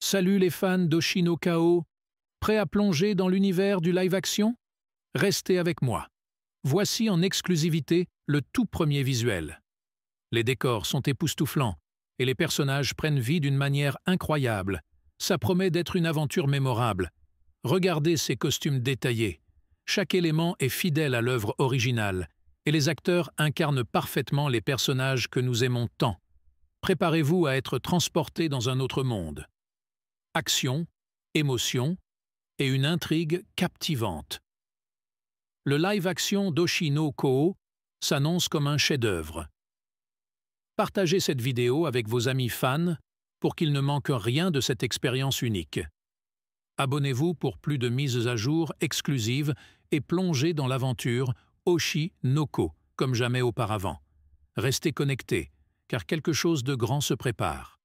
Salut les fans d'Oshino Kao, prêts à plonger dans l'univers du live-action Restez avec moi. Voici en exclusivité le tout premier visuel. Les décors sont époustouflants et les personnages prennent vie d'une manière incroyable. Ça promet d'être une aventure mémorable. Regardez ces costumes détaillés. Chaque élément est fidèle à l'œuvre originale et les acteurs incarnent parfaitement les personnages que nous aimons tant. Préparez-vous à être transportés dans un autre monde action, émotion et une intrigue captivante. Le live-action d'Oshino Ko s'annonce comme un chef-d'œuvre. Partagez cette vidéo avec vos amis fans pour qu'ils ne manquent rien de cette expérience unique. Abonnez-vous pour plus de mises à jour exclusives et plongez dans l'aventure Oshi Noko comme jamais auparavant. Restez connectés, car quelque chose de grand se prépare.